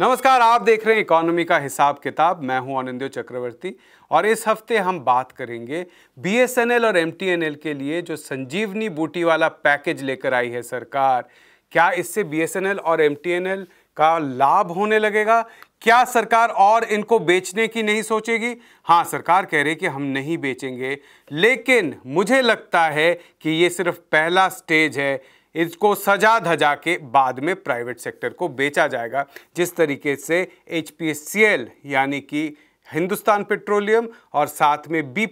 नमस्कार आप देख रहे हैं इकोनॉमी का हिसाब किताब मैं हूं आनंदो चक्रवर्ती और इस हफ्ते हम बात करेंगे बी और एम के लिए जो संजीवनी बूटी वाला पैकेज लेकर आई है सरकार क्या इससे बी और एम का लाभ होने लगेगा क्या सरकार और इनको बेचने की नहीं सोचेगी हाँ सरकार कह रही कि हम नहीं बेचेंगे लेकिन मुझे लगता है कि ये सिर्फ पहला स्टेज है इसको सजा धजा के बाद में प्राइवेट सेक्टर को बेचा जाएगा जिस तरीके से एच यानी कि हिंदुस्तान पेट्रोलियम और साथ में बी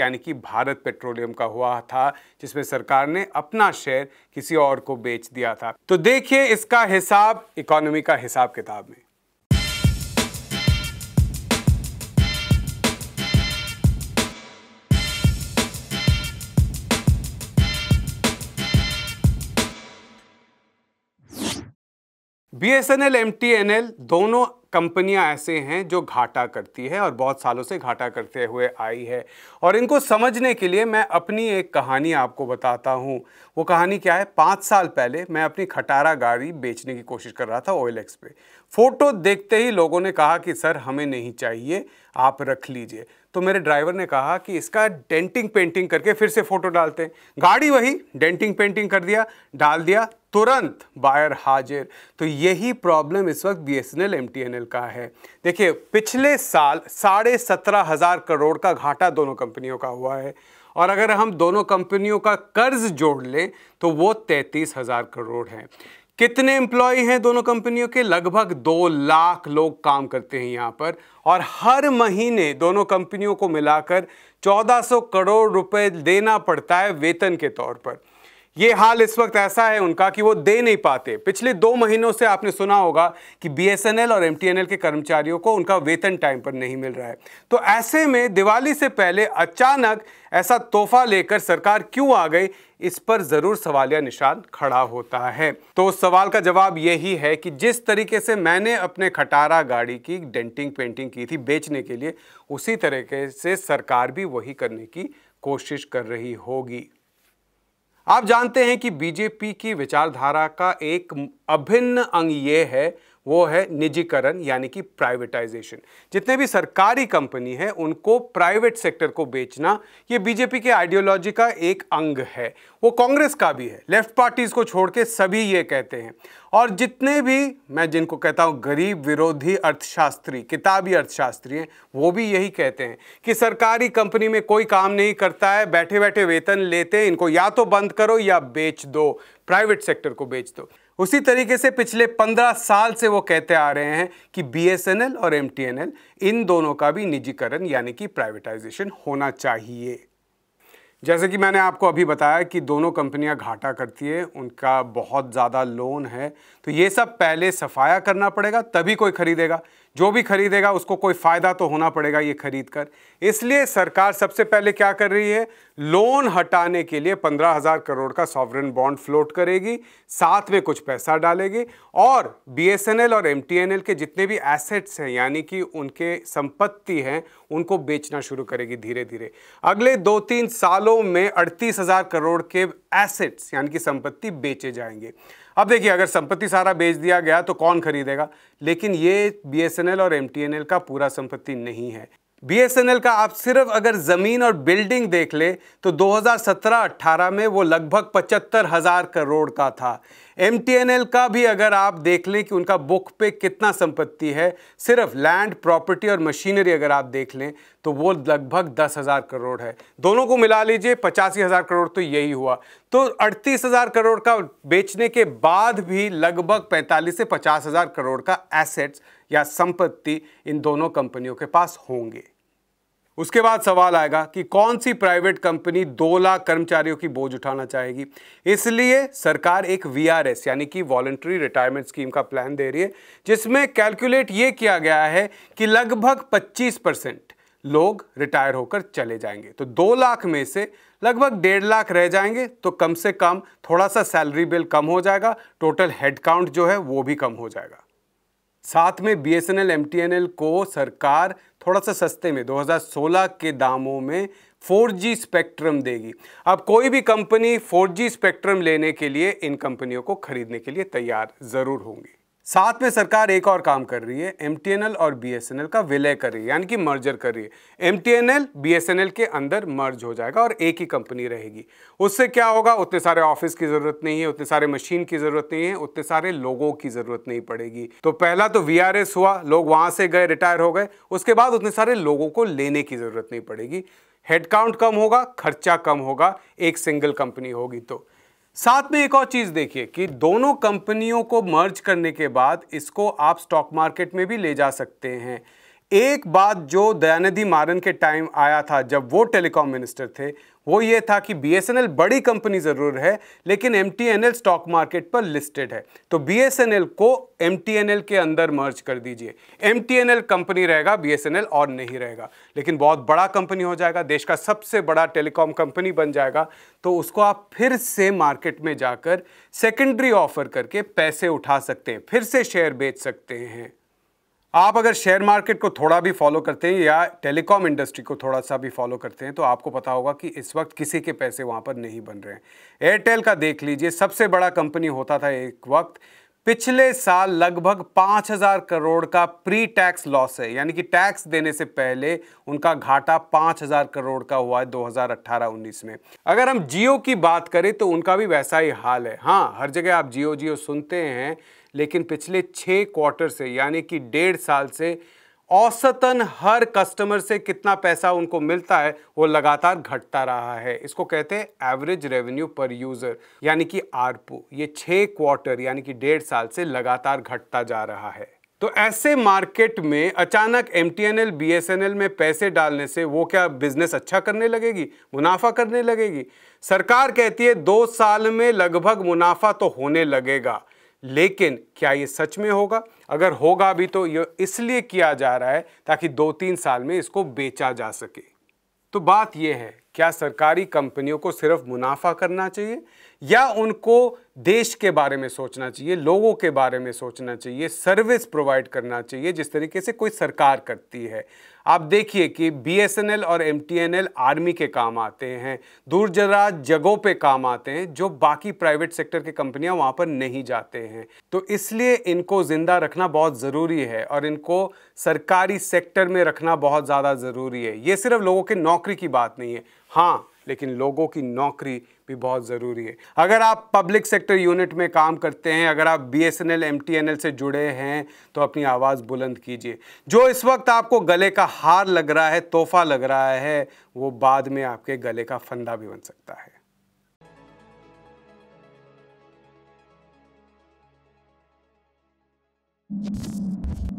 यानी कि भारत पेट्रोलियम का हुआ था जिसमें सरकार ने अपना शेयर किसी और को बेच दिया था तो देखिए इसका हिसाब इकोनॉमी का हिसाब किताब में B S N L M T N L दोनों कंपनियां ऐसे हैं जो घाटा करती है और बहुत सालों से घाटा करते हुए आई है और इनको समझने के लिए मैं अपनी एक कहानी आपको बताता हूँ वो कहानी क्या है पाँच साल पहले मैं अपनी खटारा गाड़ी बेचने की कोशिश कर रहा था ऑयल एक्स पे फ़ोटो देखते ही लोगों ने कहा कि सर हमें नहीं चाहिए आप रख लीजिए तो मेरे ड्राइवर ने कहा कि इसका डेंटिंग पेंटिंग करके फिर से फ़ोटो डालते हैं गाड़ी वही डेंटिंग पेंटिंग कर दिया डाल दिया तुरंत बायर हाजिर तो यही प्रॉब्लम इस वक्त बी एस एन एल का है देखिए पिछले साल साढ़े सत्रह हज़ार करोड़ का घाटा दोनों कंपनियों का हुआ है और अगर हम दोनों कंपनियों का कर्ज जोड़ लें तो वो तैंतीस हज़ार करोड़ हैं कितने एम्प्लॉय हैं दोनों कंपनियों के लगभग दो लाख लोग काम करते हैं यहाँ पर और हर महीने दोनों कंपनियों को मिलाकर 1400 करोड़ रुपए देना पड़ता है वेतन के तौर पर ये हाल इस वक्त ऐसा है उनका कि वो दे नहीं पाते पिछले दो महीनों से आपने सुना होगा कि बीएसएनएल और एमटीएनएल के कर्मचारियों को उनका वेतन टाइम पर नहीं मिल रहा है तो ऐसे में दिवाली से पहले अचानक ऐसा तोहफा लेकर सरकार क्यों आ गई इस पर ज़रूर सवालिया निशान खड़ा होता है तो उस सवाल का जवाब यही है कि जिस तरीके से मैंने अपने खटारा गाड़ी की डेंटिंग पेंटिंग की थी बेचने के लिए उसी तरीके से सरकार भी वही करने की कोशिश कर रही होगी आप जानते हैं कि बीजेपी की विचारधारा का एक अभिन्न अंग यह है वो है निजीकरण यानी कि प्राइवेटाइजेशन जितने भी सरकारी कंपनी है उनको प्राइवेट सेक्टर को बेचना ये बीजेपी के आइडियोलॉजी का एक अंग है वो कांग्रेस का भी है लेफ्ट पार्टीज़ को छोड़ के सभी ये कहते हैं और जितने भी मैं जिनको कहता हूँ गरीब विरोधी अर्थशास्त्री किताबी अर्थशास्त्री हैं वो भी यही कहते हैं कि सरकारी कंपनी में कोई काम नहीं करता है बैठे बैठे वेतन लेते हैं इनको या तो बंद करो या बेच दो प्राइवेट सेक्टर को बेच दो उसी तरीके से पिछले पंद्रह साल से वो कहते आ रहे हैं कि बी और एम इन दोनों का भी निजीकरण यानी कि प्राइवेटाइजेशन होना चाहिए जैसे कि मैंने आपको अभी बताया कि दोनों कंपनियां घाटा करती है उनका बहुत ज़्यादा लोन है तो ये सब पहले सफाया करना पड़ेगा तभी कोई ख़रीदेगा जो भी खरीदेगा उसको कोई फ़ायदा तो होना पड़ेगा ये खरीद कर इसलिए सरकार सबसे पहले क्या कर रही है लोन हटाने के लिए पंद्रह हज़ार करोड़ का सॉवरन बॉन्ड फ्लोट करेगी साथ में कुछ पैसा डालेगी और बीएसएनएल और एमटीएनएल के जितने भी एसेट्स हैं यानी कि उनके संपत्ति हैं उनको बेचना शुरू करेगी धीरे धीरे अगले दो तीन सालों में अड़तीस हज़ार करोड़ के एसेट्स यानी कि संपत्ति बेचे जाएंगे अब देखिए अगर संपत्ति सारा बेच दिया गया तो कौन खरीदेगा लेकिन ये बीएसएनएल और एमटीएनएल का पूरा संपत्ति नहीं है बीएसएनएल का आप सिर्फ अगर ज़मीन और बिल्डिंग देख ले तो 2017-18 में वो लगभग पचहत्तर हज़ार करोड़ का था एम का भी अगर आप देख लें कि उनका बुक पे कितना संपत्ति है सिर्फ लैंड प्रॉपर्टी और मशीनरी अगर आप देख लें तो वो लगभग दस हज़ार करोड़ है दोनों को मिला लीजिए पचासी हज़ार करोड़ तो यही हुआ तो अड़तीस हज़ार करोड़ का बेचने के बाद भी लगभग पैंतालीस से पचास हज़ार करोड़ का एसेट्स या संपत्ति इन दोनों कंपनियों के पास होंगे उसके बाद सवाल आएगा कि कौन सी प्राइवेट कंपनी दो लाख कर्मचारियों की बोझ उठाना चाहेगी इसलिए सरकार एक वीआरएस यानी कि वॉलंटरी रिटायरमेंट स्कीम का प्लान दे रही है जिसमें कैलकुलेट ये किया गया है कि लगभग 25 परसेंट लोग रिटायर होकर चले जाएंगे तो दो लाख में से लगभग डेढ़ लाख रह जाएंगे तो कम से कम थोड़ा सा सैलरी बिल कम हो जाएगा टोटल हेड काउंट जो है वो भी कम हो जाएगा साथ में B S N L M T N L को सरकार थोड़ा सा सस्ते में 2016 के दामों में 4G स्पेक्ट्रम देगी अब कोई भी कंपनी 4G स्पेक्ट्रम लेने के लिए इन कंपनियों को खरीदने के लिए तैयार ज़रूर होंगी साथ में सरकार एक और काम कर रही है एम और बी का विलय कर रही है यानी कि मर्जर कर रही है एम टी के अंदर मर्ज हो जाएगा और एक ही कंपनी रहेगी उससे क्या होगा उतने सारे ऑफिस की ज़रूरत नहीं है उतने सारे मशीन की ज़रूरत नहीं है उतने सारे लोगों की ज़रूरत नहीं पड़ेगी तो पहला तो वी हुआ लोग वहाँ से गए रिटायर हो गए उसके बाद उतने सारे लोगों को लेने की ज़रूरत नहीं पड़ेगी हेडकाउंट कम होगा खर्चा कम होगा एक सिंगल कंपनी होगी तो साथ में एक और चीज देखिए कि दोनों कंपनियों को मर्ज करने के बाद इसको आप स्टॉक मार्केट में भी ले जा सकते हैं एक बात जो दयानिधि मारन के टाइम आया था जब वो टेलीकॉम मिनिस्टर थे वो ये था कि बीएसएनएल बड़ी कंपनी ज़रूर है लेकिन एमटीएनएल स्टॉक मार्केट पर लिस्टेड है तो बीएसएनएल को एमटीएनएल के अंदर मर्ज कर दीजिए एमटीएनएल कंपनी रहेगा बीएसएनएल और नहीं रहेगा लेकिन बहुत बड़ा कंपनी हो जाएगा देश का सबसे बड़ा टेलीकॉम कंपनी बन जाएगा तो उसको आप फिर से मार्केट में जाकर सेकेंडरी ऑफर करके पैसे उठा सकते हैं फिर से शेयर बेच सकते हैं आप अगर शेयर मार्केट को थोड़ा भी फॉलो करते हैं या टेलीकॉम इंडस्ट्री को थोड़ा सा भी फॉलो करते हैं तो आपको पता होगा कि इस वक्त किसी के पैसे वहाँ पर नहीं बन रहे हैं एयरटेल का देख लीजिए सबसे बड़ा कंपनी होता था एक वक्त पिछले साल लगभग 5000 करोड़ का प्री टैक्स लॉस है यानी कि टैक्स देने से पहले उनका घाटा 5000 करोड़ का हुआ है 2018-19 में अगर हम जियो की बात करें तो उनका भी वैसा ही हाल है हाँ हर जगह आप जियो जियो सुनते हैं लेकिन पिछले छः क्वार्टर से यानी कि डेढ़ साल से औसतन हर कस्टमर से कितना पैसा उनको मिलता है वो लगातार घटता रहा है इसको कहते हैं एवरेज रेवेन्यू पर यूज़र यानी कि आरपू ये छः क्वार्टर यानी कि डेढ़ साल से लगातार घटता जा रहा है तो ऐसे मार्केट में अचानक M T N L B S N L में पैसे डालने से वो क्या बिजनेस अच्छा करने लगेगी मुनाफा करने लगेगी सरकार कहती है दो साल में लगभग मुनाफा तो होने लगेगा लेकिन क्या ये सच में होगा अगर होगा भी तो ये इसलिए किया जा रहा है ताकि दो तीन साल में इसको बेचा जा सके तो बात यह है क्या सरकारी कंपनियों को सिर्फ मुनाफा करना चाहिए या उनको देश के बारे में सोचना चाहिए लोगों के बारे में सोचना चाहिए सर्विस प्रोवाइड करना चाहिए जिस तरीके से कोई सरकार करती है आप देखिए कि बीएसएनएल और एमटीएनएल आर्मी के काम आते हैं दूर दराज जगहों पे काम आते हैं जो बाकी प्राइवेट सेक्टर की कंपनियां वहाँ पर नहीं जाते हैं तो इसलिए इनको ज़िंदा रखना बहुत ज़रूरी है और इनको सरकारी सेक्टर में रखना बहुत ज़्यादा ज़रूरी है ये सिर्फ लोगों के नौकरी की बात नहीं है हाँ लेकिन लोगों की नौकरी भी बहुत ज़रूरी है अगर आप पब्लिक सेक्टर यूनिट में काम करते हैं अगर आप B S N L M T N L से जुड़े हैं तो अपनी आवाज़ बुलंद कीजिए जो इस वक्त आपको गले का हार लग रहा है तोहफा लग रहा है वो बाद में आपके गले का फंदा भी बन सकता है